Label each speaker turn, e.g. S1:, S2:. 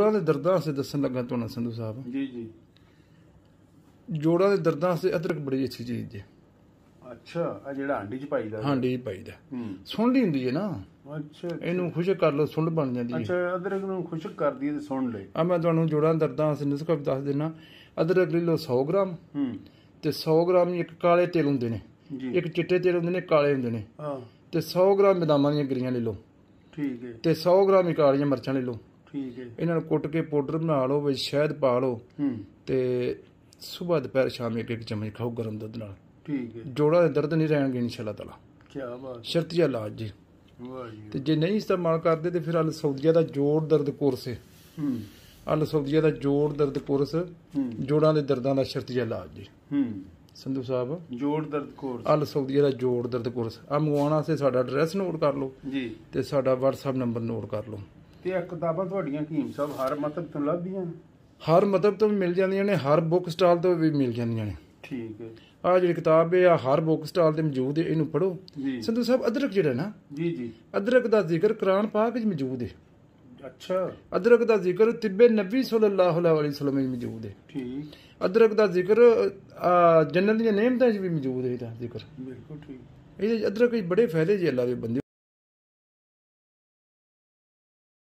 S1: ਜੋੜਾਂ ਦੇ ਦਰਦਾਂ ਸੇ ਦੱਸਣ ਲੱਗਾ ਤੁਹਾਨੂੰ ਸੰਧੂ ਸਾਹਿਬ ਜੀ ਜੀ ਜੋੜਾਂ ਦੇ ਦਰਦਾਂ ਸੇ ਅਦਰਕ ਬੜੀ ਅੱਛੀ ਚੀਜ਼ ਜੀ ਅੱਛਾ ਆ ਜਿਹੜਾ ਹਾਂਡੀ ਚ ਪਾਈਦਾ ਹਾਂਡੀ ਚ ਪਾਈਦਾ ਸੁਣ ਲਈ ਹੁੰਦੀ ਹੈ ਨਾ ਅੱਛਾ ਇਹਨੂੰ ਖੁਸ਼ਕ ਕਰ ਲੋ ਸੁਣ ਬਣ ਜਾਂਦੀ ਹੈ ਅੱਛਾ ਅਦਰਕ ਨੂੰ ਖੁਸ਼ਕ ਕਰਦੀ ਹੈ ਤੇ ਸੁਣ ਲੈ ਆ ਮੈਂ ਤੁਹਾਨੂੰ ਜੋੜਾਂ ਦਰਦਾਂ ਸੇ ਨੁਸਖਾ ਵੀ ਦੱਸ ਦੇਣਾ ਅਦਰਕ ਲੈ ਲੋ 100 ਗ੍ਰਾਮ ਹੂੰ ਤੇ 100 ਗ੍ਰਾਮ ਇੱਕ ਕਾਲੇ ਤੇਲ ਹੁੰਦੇ ਨੇ ਇੱਕ ਚਿੱਟੇ ਤੇਲ ਹੁੰਦੇ ਨੇ ਕਾਲੇ ਹੁੰਦੇ ਨੇ ਹਾਂ ਤੇ 100 ਗ੍ਰਾਮ ਬਦਾਮਾਂ ਦੀਆਂ ਗਰੀਆਂ ਲੈ ਲੋ ਠੀਕ ਹੈ ਤੇ 100 ਗ੍ਰਾਮ ਕਾਲੀਆਂ ਮਿਰਚਾਂ ਲੈ ਲੋ ਠੀਕ ਹੈ ਇਹਨਾਂ ਨੂੰ ਕੁੱਟ ਕੇ ਪਾਊਡਰ ਬਣਾ ਲਓ ਵਿੱਚ ਸ਼ਹਿਦ ਪਾ ਲਓ ਹੂੰ ਤੇ ਸਵੇਰ ਦੁਪਹਿਰ ਸ਼ਾਮ ਇੱਕ ਇੱਕ ਚਮਚ ਖਾਓ ਗਰਮ ਦੁੱਧ ਨਾਲ ਠੀਕ ਹੈ ਜੋੜਾਂ ਦੇ ਦਰਦ ਨਹੀਂ ਰਹਿਣਗੇ ਇਨਸ਼ਾਅੱਲਾ ਤਾਲਾ ਕੀ ਬਾਤ ਸ਼ਰਤ ਇਲਾਜ ਜੀ ਤੇ ਜੇ ਨਹੀਂ ਇਸਤੇਮਾਲ ਕਰਦੇ ਤੇ ਫਿਰ ਅਲ ਸੌਦੀਆ ਦਾ ਜੋੜ ਦਰਦ ਕੋਰਸ ਹੈ ਹੂੰ ਅਲ ਸੌਦੀਆ ਦਾ ਜੋੜ ਦਰਦ ਕੋਰਸ ਜੋੜਾਂ ਦੇ ਦਰਦਾਂ ਦਾ ਸ਼ਰਤ ਇਲਾਜ ਜੀ ਹੂੰ ਸੰਧੂ ਸਾਹਿਬ ਜੋੜ ਦਰਦ ਕੋਰਸ ਅਲ ਸੌਦੀਆ ਦਾ ਜੋੜ ਦਰਦ ਕੋਰਸ ਆ ਮੰਗਵਾਉਣਾ ਸੇ ਸਾਡਾ ਐਡਰੈਸ ਨੋਟ ਕਰ ਲਓ ਜੀ ਤੇ ਸਾਡਾ WhatsApp ਨੰਬਰ ਨੋਟ ਕਰ ਲਓ ਤੇ ਇਹ ਕਿਤਾਬਾਂ ਤੁਹਾਡੀਆਂ ਕੀਮ ਸਾਹਿਬ ਹਰ ਮਤਲਬ ਤੋਂ ਲੱਭਦੀਆਂ ਨੇ ਹਰ ਮਤਲਬ ਤੋਂ ਮਿਲ ਜਾਂਦੀਆਂ ਨੇ ਹਰ ਬੁੱਕ ਸਟਾਲ ਤੋਂ ਵੀ ਮਿਲ ਜਾਂਦੀਆਂ ਨੇ ਠੀਕ ਹੈ ਆ ਜਿਹੜੀ ਕਿਤਾਬ ਹੈ ਆ ਹਰ ਬੁੱਕ ਸਟਾਲ ਤੇ ਮੌਜੂਦ ਹੈ ਇਹਨੂੰ ਪੜੋ ਸੰਧੂ ਸਾਹਿਬ ਅਦਰਕ ਜਿਹੜਾ ਨਾ ਜੀ ਜੀ ਅਦਰਕ ਦਾ ਜ਼ਿਕਰ ਕੁਰਾਨ ਪਾਕ ਵਿੱਚ ਮੌਜੂਦ ਹੈ ਅੱਛਾ ਅਦਰਕ ਦਾ ਜ਼ਿਕਰ ਤਿੱਬੇ ਨਬੀ ਸੱਲੱਲਾਹੁ ਅਲੈਹਿ ਵਸੱਲਮ ਵਿੱਚ ਮੌਜੂਦ ਹੈ ਠੀਕ ਅਦਰਕ ਦਾ ਜ਼ਿਕਰ ਜੰਨਤ ਦੀਆਂ ਨੇਮਤਾਂ ਵਿੱਚ ਵੀ ਮੌਜੂਦ ਹੈ ਇਹਦਾ ਜ਼ਿਕਰ ਬਿਲਕੁਲ ਠੀਕ ਇਹਦੇ ਅਦਰਕ ਵਿੱਚ ਬੜੇ ਫਾਇਦੇ ਜੀ ਅੱਲਾ ਦੇ ਬੰਦੇ